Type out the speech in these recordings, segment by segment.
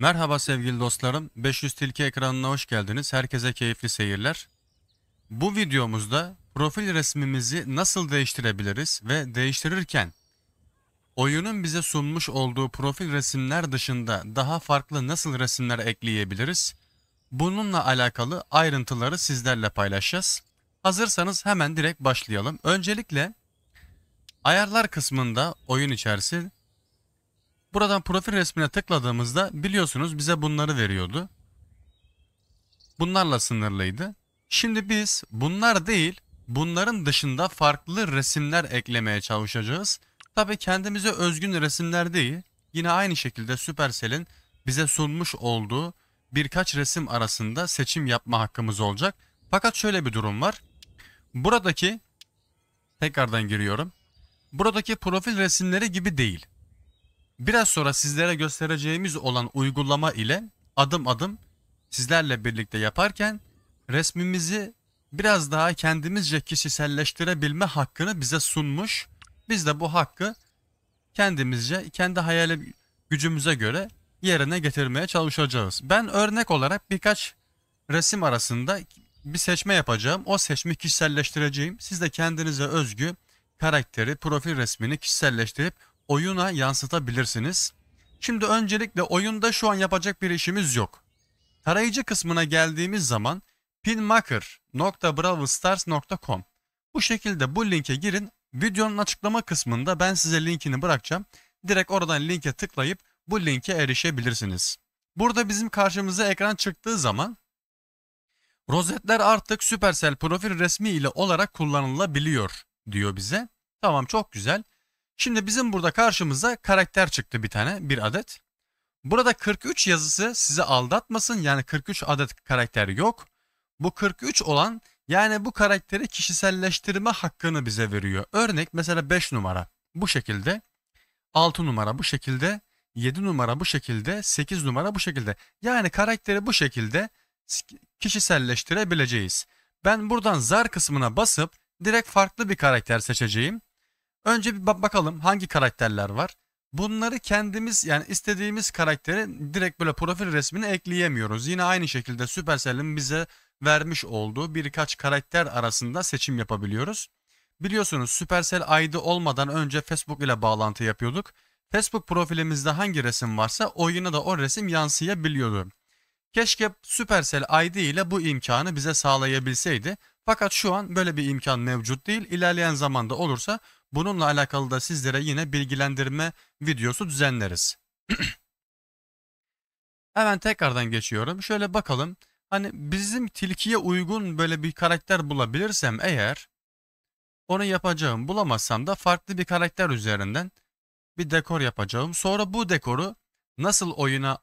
Merhaba sevgili dostlarım. 500 Tilki ekranına hoş geldiniz. Herkese keyifli seyirler. Bu videomuzda profil resmimizi nasıl değiştirebiliriz ve değiştirirken oyunun bize sunmuş olduğu profil resimler dışında daha farklı nasıl resimler ekleyebiliriz? Bununla alakalı ayrıntıları sizlerle paylaşacağız. Hazırsanız hemen direkt başlayalım. Öncelikle ayarlar kısmında oyun içerisinde Buradan profil resmine tıkladığımızda biliyorsunuz bize bunları veriyordu. Bunlarla sınırlıydı. Şimdi biz bunlar değil bunların dışında farklı resimler eklemeye çalışacağız. Tabi kendimize özgün resimler değil. Yine aynı şekilde Supercell'in bize sunmuş olduğu birkaç resim arasında seçim yapma hakkımız olacak. Fakat şöyle bir durum var. Buradaki tekrardan giriyorum. Buradaki profil resimleri gibi değil. Biraz sonra sizlere göstereceğimiz olan uygulama ile adım adım sizlerle birlikte yaparken resmimizi biraz daha kendimizce kişiselleştirebilme hakkını bize sunmuş. Biz de bu hakkı kendimizce, kendi hayal gücümüze göre yerine getirmeye çalışacağız. Ben örnek olarak birkaç resim arasında bir seçme yapacağım. O seçimi kişiselleştireceğim. Siz de kendinize özgü karakteri, profil resmini kişiselleştirip oyuna yansıtabilirsiniz. Şimdi öncelikle oyunda şu an yapacak bir işimiz yok. Tarayıcı kısmına geldiğimiz zaman pinmaker.bravostars.com Bu şekilde bu linke girin. Videonun açıklama kısmında ben size linkini bırakacağım. Direkt oradan linke tıklayıp bu linke erişebilirsiniz. Burada bizim karşımıza ekran çıktığı zaman rozetler artık Supercell profil resmi ile olarak kullanılabiliyor diyor bize. Tamam çok güzel. Şimdi bizim burada karşımıza karakter çıktı bir tane, bir adet. Burada 43 yazısı sizi aldatmasın. Yani 43 adet karakter yok. Bu 43 olan yani bu karakteri kişiselleştirme hakkını bize veriyor. Örnek mesela 5 numara bu şekilde, 6 numara bu şekilde, 7 numara bu şekilde, 8 numara bu şekilde. Yani karakteri bu şekilde kişiselleştirebileceğiz. Ben buradan zar kısmına basıp direkt farklı bir karakter seçeceğim. Önce bir bakalım hangi karakterler var. Bunları kendimiz yani istediğimiz karakteri direkt böyle profil resmini ekleyemiyoruz. Yine aynı şekilde Supercell'in bize vermiş olduğu birkaç karakter arasında seçim yapabiliyoruz. Biliyorsunuz Supercell ID olmadan önce Facebook ile bağlantı yapıyorduk. Facebook profilimizde hangi resim varsa oyuna da o resim yansıyabiliyordu. Keşke Supercell ID ile bu imkanı bize sağlayabilseydi. Fakat şu an böyle bir imkan mevcut değil. İlerleyen zamanda olursa bununla alakalı da sizlere yine bilgilendirme videosu düzenleriz. Hemen tekrardan geçiyorum. Şöyle bakalım. Hani bizim tilkiye uygun böyle bir karakter bulabilirsem eğer onu yapacağım. Bulamazsam da farklı bir karakter üzerinden bir dekor yapacağım. Sonra bu dekoru nasıl oyuna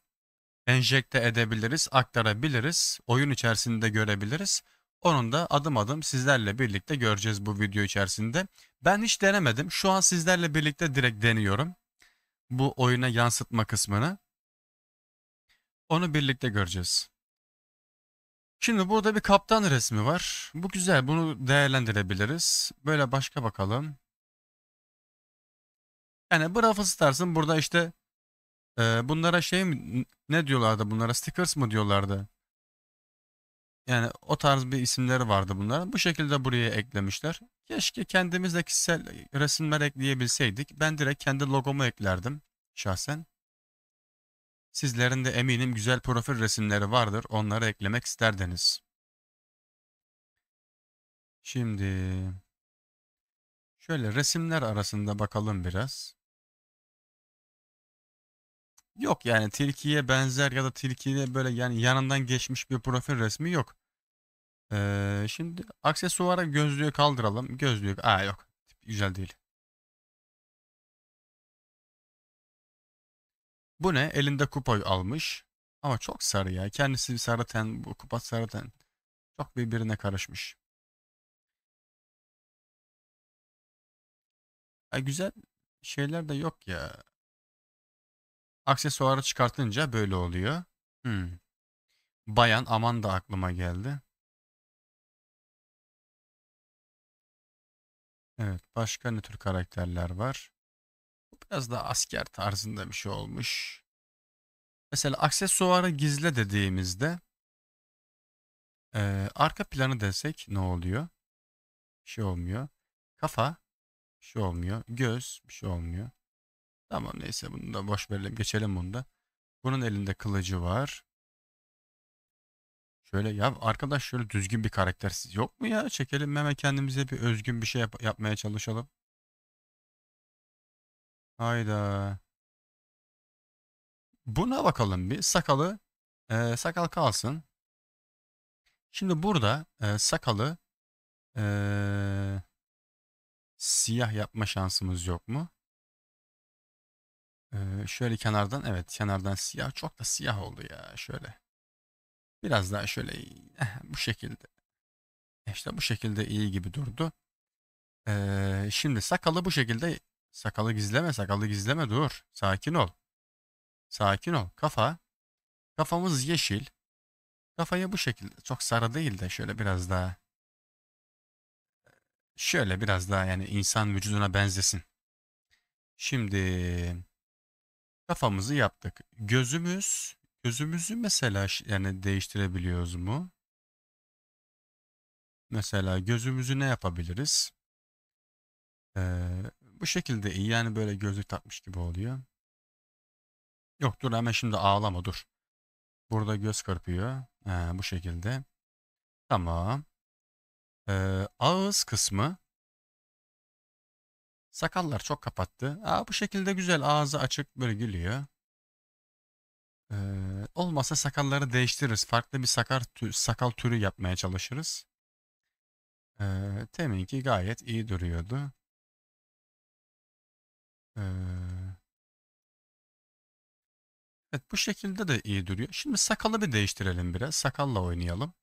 enjekte edebiliriz, aktarabiliriz, oyun içerisinde görebiliriz. Onun da adım adım sizlerle birlikte göreceğiz bu video içerisinde. Ben hiç denemedim. Şu an sizlerle birlikte direkt deniyorum. Bu oyuna yansıtma kısmını. Onu birlikte göreceğiz. Şimdi burada bir kaptan resmi var. Bu güzel. Bunu değerlendirebiliriz. Böyle başka bakalım. Yani Bravo Stars'ın burada işte e, bunlara şey mi ne diyorlardı bunlara stickers mı diyorlardı? Yani o tarz bir isimleri vardı bunların. Bu şekilde buraya eklemişler. Keşke kendimiz de kişisel resimler ekleyebilseydik. Ben direkt kendi logomu eklerdim şahsen. Sizlerin de eminim güzel profil resimleri vardır. Onları eklemek isterdiniz. Şimdi şöyle resimler arasında bakalım biraz. Yok yani tilkiye benzer ya da tilkiye böyle yani yanından geçmiş bir profil resmi yok. Ee, şimdi aksesuara gözlüğü kaldıralım. Gözlüğü aa yok. Güzel değil. Bu ne? Elinde kupayı almış. Ama çok sarı ya. Kendisi bir sarı ten, bu kupa sarı ten. Çok birbirine karışmış. Ya güzel şeyler de yok ya. Aksesuarı çıkartınca böyle oluyor. Hmm. Bayan aman da aklıma geldi. Evet başka ne tür karakterler var? Bu biraz da asker tarzında bir şey olmuş. Mesela aksesuarı gizle dediğimizde e, arka planı desek ne oluyor? Bir şey olmuyor. Kafa bir şey olmuyor. Göz bir şey olmuyor. Tamam neyse bunu da boş verelim geçelim bunu da. Bunun elinde kılıcı var. Şöyle ya arkadaş şöyle düzgün bir karaktersiz yok mu ya? Çekelim hemen kendimize bir özgün bir şey yap- yapmaya çalışalım. Hayda. Buna bakalım bir. Sakalı e, sakal kalsın. Şimdi burada e, sakalı e, siyah yapma şansımız yok mu? E, şöyle kenardan evet kenardan siyah çok da siyah oldu ya şöyle. Biraz daha şöyle eh, bu şekilde. İşte bu şekilde iyi gibi durdu. Ee, şimdi sakalı bu şekilde sakalı gizleme sakalı gizleme dur. Sakin ol. Sakin ol. Kafa. Kafamız yeşil. Kafaya bu şekilde çok sarı değil de şöyle biraz daha şöyle biraz daha yani insan vücuduna benzesin. Şimdi kafamızı yaptık. Gözümüz Gözümüzü mesela yani değiştirebiliyoruz mu? Mesela gözümüzü ne yapabiliriz? Ee, bu şekilde iyi. Yani böyle gözlük takmış gibi oluyor. Yok dur hemen şimdi ağlama dur. Burada göz kırpıyor. Ee, bu şekilde. Tamam. Ee, ağız kısmı. Sakallar çok kapattı. Aa, bu şekilde güzel ağzı açık böyle gülüyor. Ee, olmazsa sakalları değiştiririz. Farklı bir sakar tü, sakal türü yapmaya çalışırız. Ee, teminki gayet iyi duruyordu. Ee, evet bu şekilde de iyi duruyor. Şimdi sakalı bir değiştirelim biraz. Sakalla oynayalım.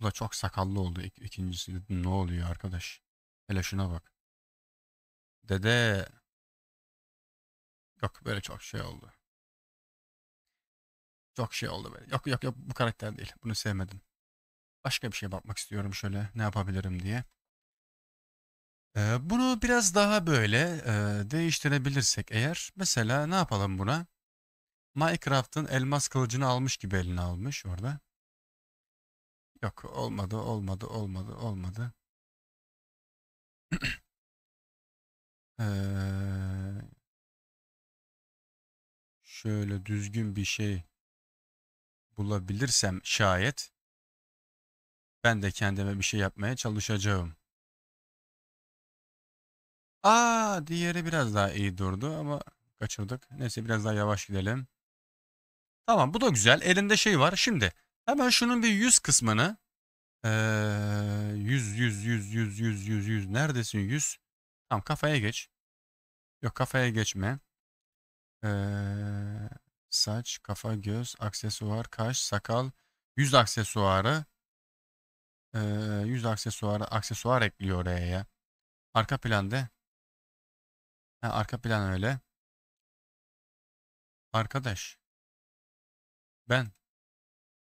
Bu da çok sakallı oldu. İk ikincisi ne oluyor arkadaş? Hele şuna bak. Dede Yok böyle çok şey oldu. Çok şey oldu böyle. Yok yok yok bu karakter değil. Bunu sevmedim. Başka bir şey bakmak istiyorum şöyle ne yapabilirim diye. Ee, bunu biraz daha böyle e, değiştirebilirsek eğer. Mesela ne yapalım buna? Minecraft'ın elmas kılıcını almış gibi eline almış orada. Yok olmadı olmadı olmadı olmadı. ee, şöyle düzgün bir şey bulabilirsem şayet ben de kendime bir şey yapmaya çalışacağım. Aa diğeri biraz daha iyi durdu ama kaçırdık. Neyse biraz daha yavaş gidelim. Tamam bu da güzel. Elinde şey var. Şimdi hemen şunun bir yüz kısmını yüz yüz yüz yüz yüz yüz yüz neredesin yüz? Tamam kafaya geç. Yok kafaya geçme. Ee, saç, kafa, göz, aksesuar, kaş, sakal, yüz aksesuarı. Ee, yüz aksesuarı, aksesuar ekliyor oraya ya. Arka planda. Ha, arka plan öyle. Arkadaş. Ben.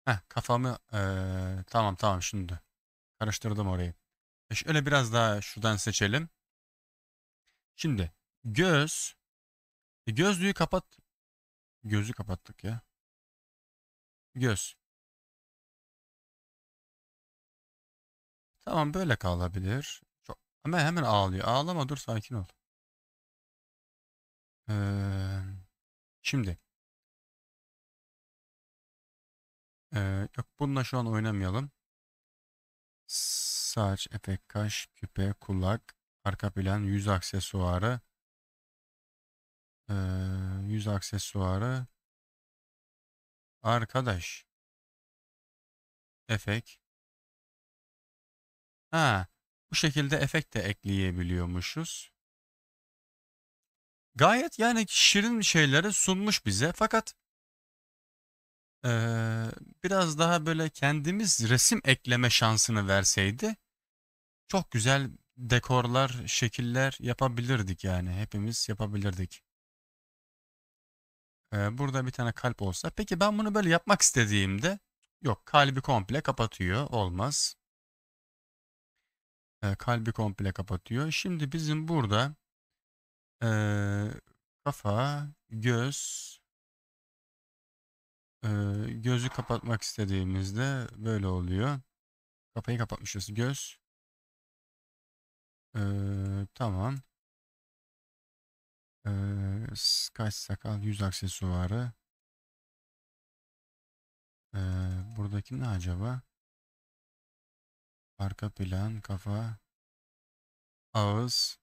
Heh, kafamı ee, tamam tamam şimdi. Karıştırdım orayı. E şöyle biraz daha şuradan seçelim. Şimdi göz e gözlüğü kapat. Gözü kapattık ya. Göz. Tamam böyle kalabilir. Çok... Ama hemen ağlıyor. Ağlama dur sakin ol. Ee, şimdi. Ee, yok bununla şu an oynamayalım. Saç, efekt, kaş, küpe, kulak, arka plan, yüz aksesuarı yüz aksesuarı. Arkadaş. Efek. Ha, bu şekilde efekt de ekleyebiliyormuşuz. Gayet yani şirin şeyleri sunmuş bize fakat ee, biraz daha böyle kendimiz resim ekleme şansını verseydi çok güzel dekorlar, şekiller yapabilirdik yani hepimiz yapabilirdik. Ee, burada bir tane kalp olsa. Peki ben bunu böyle yapmak istediğimde yok kalbi komple kapatıyor. Olmaz. Ee, kalbi komple kapatıyor. Şimdi bizim burada ee, kafa, göz ee, gözü kapatmak istediğimizde böyle oluyor. Kafayı kapatmışız. Göz. Ee, tamam kaç sakal yüz aksesuarı. Ee, buradaki ne acaba? Arka plan, kafa, ağız.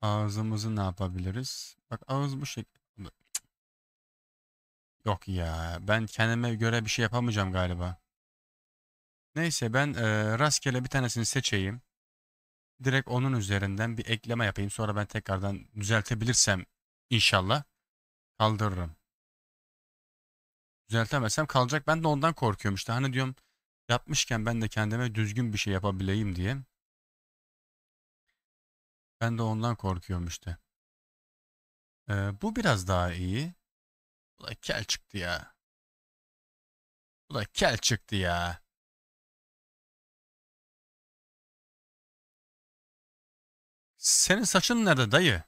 Ağzımızı ne yapabiliriz? Bak ağız bu şekilde. Yok ya ben kendime göre bir şey yapamayacağım galiba. Neyse ben e, rastgele bir tanesini seçeyim direkt onun üzerinden bir ekleme yapayım. Sonra ben tekrardan düzeltebilirsem inşallah kaldırırım. Düzeltemezsem kalacak. Ben de ondan korkuyorum işte. Hani diyorum yapmışken ben de kendime düzgün bir şey yapabileyim diye. Ben de ondan korkuyorum işte. Ee, bu biraz daha iyi. Bu da kel çıktı ya. Bu da kel çıktı ya. Senin saçın nerede dayı?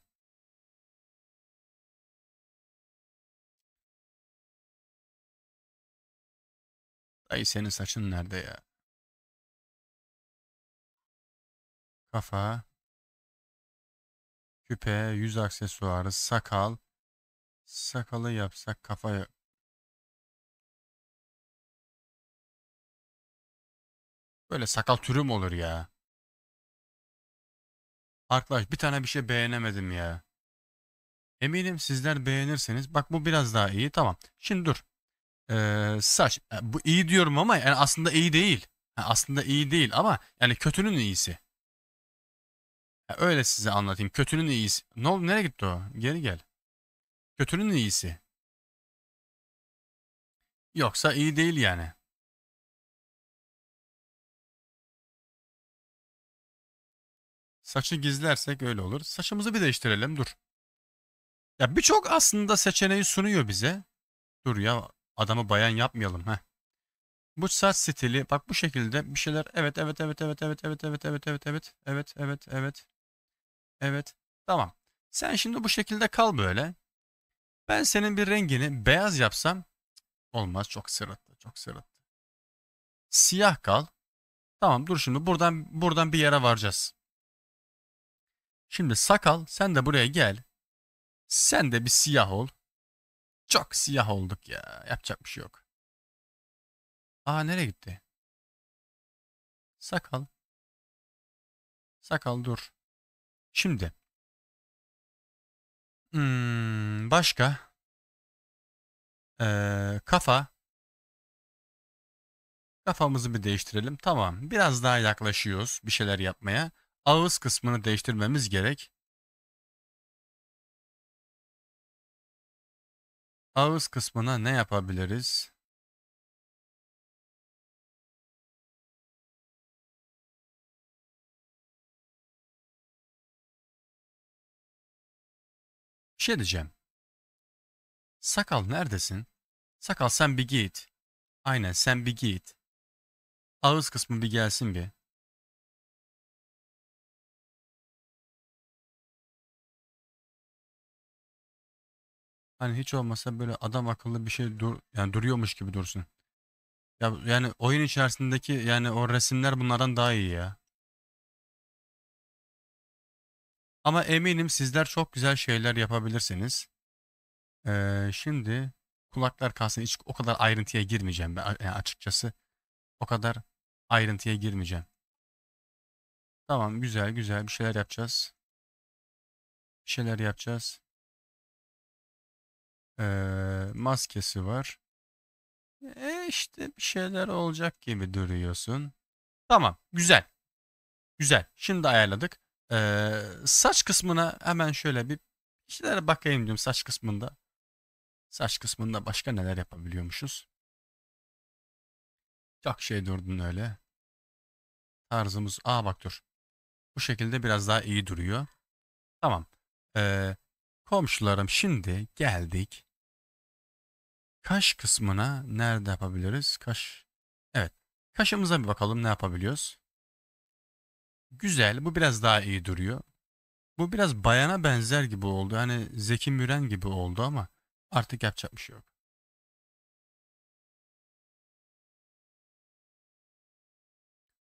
Dayı senin saçın nerede ya? Kafa, küpe, yüz aksesuarı, sakal. Sakalı yapsak kafaya Böyle sakal türü mü olur ya? Arkadaş bir tane bir şey beğenemedim ya. Eminim sizler beğenirseniz. Bak bu biraz daha iyi. Tamam. Şimdi dur. Ee, saç. E, bu iyi diyorum ama yani aslında iyi değil. Yani aslında iyi değil ama yani kötünün iyisi. Yani öyle size anlatayım. Kötünün iyisi. Ne oldu? Nereye gitti o? Geri gel. Kötünün iyisi. Yoksa iyi değil yani. Saçı gizlersek öyle olur. Saçımızı bir değiştirelim dur. Ya birçok aslında seçeneği sunuyor bize. Dur ya adamı bayan yapmayalım ha. Bu saç stili bak bu şekilde bir şeyler evet evet evet evet evet evet evet evet evet evet evet evet evet evet tamam. Sen şimdi bu şekilde kal böyle. Ben senin bir rengini beyaz yapsam olmaz çok sırıttı çok sırıttı. Siyah kal. Tamam dur şimdi buradan buradan bir yere varacağız. Şimdi sakal sen de buraya gel. Sen de bir siyah ol. Çok siyah olduk ya. Yapacak bir şey yok. Aa nereye gitti? Sakal. Sakal dur. Şimdi. Hmm, başka. Ee, kafa. Kafamızı bir değiştirelim. Tamam. Biraz daha yaklaşıyoruz bir şeyler yapmaya ağız kısmını değiştirmemiz gerek. Ağız kısmına ne yapabiliriz? Bir şey diyeceğim. Sakal neredesin? Sakal sen bir git. Aynen sen bir git. Ağız kısmı bir gelsin bir. Hani hiç olmasa böyle adam akıllı bir şey dur yani duruyormuş gibi dursun. Ya yani oyun içerisindeki yani o resimler bunlardan daha iyi ya. Ama eminim sizler çok güzel şeyler yapabilirsiniz. Ee, şimdi kulaklar kalsın hiç o kadar ayrıntıya girmeyeceğim ben yani açıkçası. O kadar ayrıntıya girmeyeceğim. Tamam güzel güzel bir şeyler yapacağız. Bir şeyler yapacağız. Ee, maskesi var. E işte bir şeyler olacak gibi duruyorsun. Tamam güzel. Güzel. Şimdi ayarladık. Ee, saç kısmına hemen şöyle bir şeylere bakayım diyorum saç kısmında. Saç kısmında başka neler yapabiliyormuşuz? Çok şey durdun öyle. Tarzımız. Aa bak dur. Bu şekilde biraz daha iyi duruyor. Tamam. Ee, Komşularım şimdi geldik. Kaş kısmına nerede yapabiliriz? Kaş. Evet. Kaşımıza bir bakalım ne yapabiliyoruz. Güzel. Bu biraz daha iyi duruyor. Bu biraz bayana benzer gibi oldu. Hani Zeki Müren gibi oldu ama artık yapacak bir şey yok.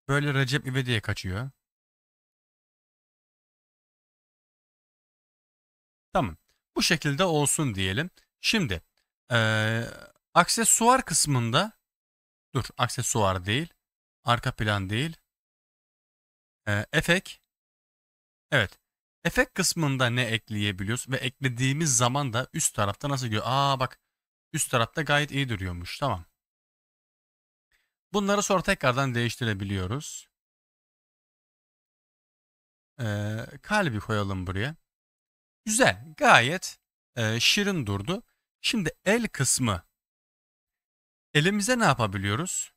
Böyle Recep İvedik'e kaçıyor. Tamam. Bu şekilde olsun diyelim. Şimdi ee, aksesuar kısmında dur aksesuar değil. Arka plan değil. E, efek. Evet. efek kısmında ne ekleyebiliyoruz ve eklediğimiz zaman da üst tarafta nasıl görüyor? Aa bak üst tarafta gayet iyi duruyormuş. Tamam. Bunları sonra tekrardan değiştirebiliyoruz. Ee, kalbi koyalım buraya. Güzel, gayet e, şirin durdu. Şimdi el kısmı. Elimize ne yapabiliyoruz?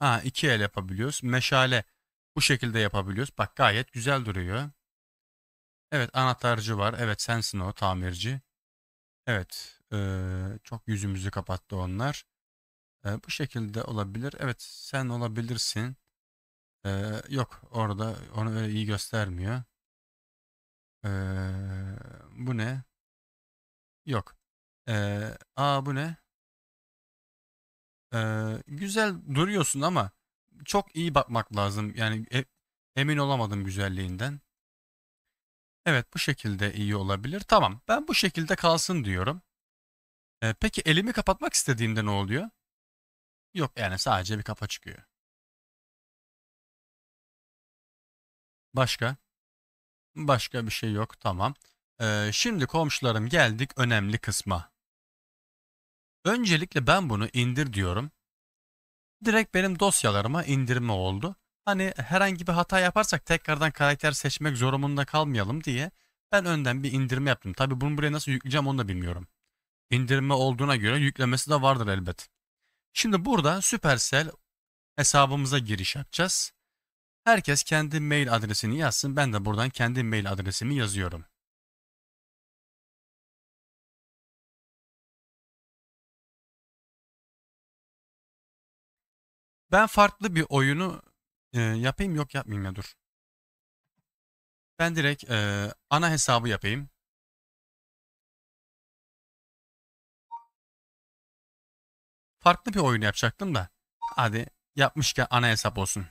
Ha, iki el yapabiliyoruz. Meşale bu şekilde yapabiliyoruz. Bak gayet güzel duruyor. Evet, anahtarcı var. Evet, sensin o tamirci. Evet, e, çok yüzümüzü kapattı onlar. E, bu şekilde olabilir. Evet, sen olabilirsin. E, yok, orada onu öyle iyi göstermiyor. Ee, bu ne? Yok. Ee, aa bu ne? Ee, güzel duruyorsun ama çok iyi bakmak lazım. Yani e, emin olamadım güzelliğinden. Evet bu şekilde iyi olabilir. Tamam ben bu şekilde kalsın diyorum. Ee, peki elimi kapatmak istediğimde ne oluyor? Yok yani sadece bir kapa çıkıyor. Başka? Başka bir şey yok. Tamam. Ee, şimdi komşularım geldik önemli kısma. Öncelikle ben bunu indir diyorum. Direkt benim dosyalarıma indirme oldu. Hani herhangi bir hata yaparsak tekrardan karakter seçmek zorunda kalmayalım diye ben önden bir indirme yaptım. Tabi bunu buraya nasıl yükleyeceğim onu da bilmiyorum. İndirme olduğuna göre yüklemesi de vardır elbet. Şimdi burada Supercell hesabımıza giriş yapacağız. Herkes kendi mail adresini yazsın. Ben de buradan kendi mail adresimi yazıyorum. Ben farklı bir oyunu e, yapayım yok yapmayayım ya dur. Ben direkt e, ana hesabı yapayım. Farklı bir oyun yapacaktım da. Hadi yapmışken ana hesap olsun.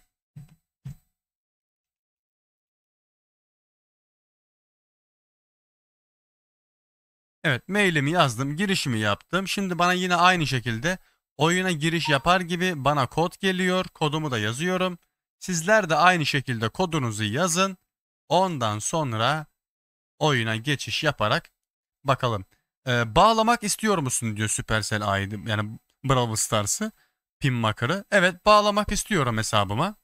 Evet mailimi yazdım, girişimi yaptım. Şimdi bana yine aynı şekilde oyuna giriş yapar gibi bana kod geliyor. Kodumu da yazıyorum. Sizler de aynı şekilde kodunuzu yazın. Ondan sonra oyuna geçiş yaparak bakalım. Ee, bağlamak istiyor musun diyor Supercell aydı yani Brawl Stars'ı Pin Makar'ı. Evet bağlamak istiyorum hesabıma.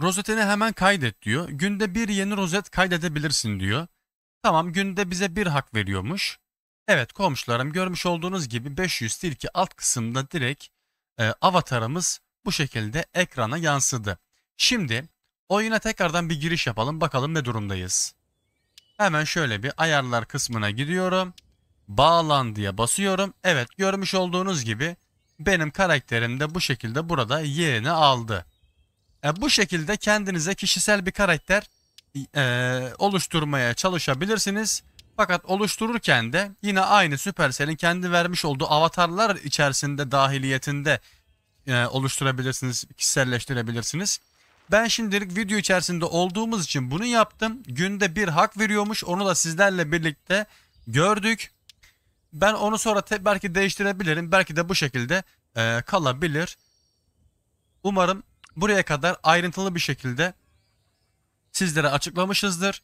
Rozetini hemen kaydet diyor. Günde bir yeni rozet kaydedebilirsin diyor. Tamam günde bize bir hak veriyormuş. Evet komşularım görmüş olduğunuz gibi 500 tilki alt kısımda direkt e, avatarımız bu şekilde ekrana yansıdı. Şimdi oyuna tekrardan bir giriş yapalım bakalım ne durumdayız. Hemen şöyle bir ayarlar kısmına gidiyorum. Bağlan diye basıyorum. Evet görmüş olduğunuz gibi benim karakterim de bu şekilde burada yerini aldı. E, bu şekilde kendinize kişisel bir karakter e, oluşturmaya çalışabilirsiniz. Fakat oluştururken de yine aynı Supercell'in kendi vermiş olduğu avatarlar içerisinde dahiliyetinde e, oluşturabilirsiniz, kişiselleştirebilirsiniz. Ben şimdilik video içerisinde olduğumuz için bunu yaptım. Günde bir hak veriyormuş. Onu da sizlerle birlikte gördük. Ben onu sonra belki değiştirebilirim. Belki de bu şekilde e, kalabilir. Umarım buraya kadar ayrıntılı bir şekilde sizlere açıklamışızdır.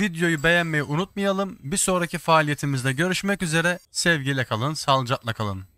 Videoyu beğenmeyi unutmayalım. Bir sonraki faaliyetimizde görüşmek üzere. Sevgiyle kalın, sağlıcakla kalın.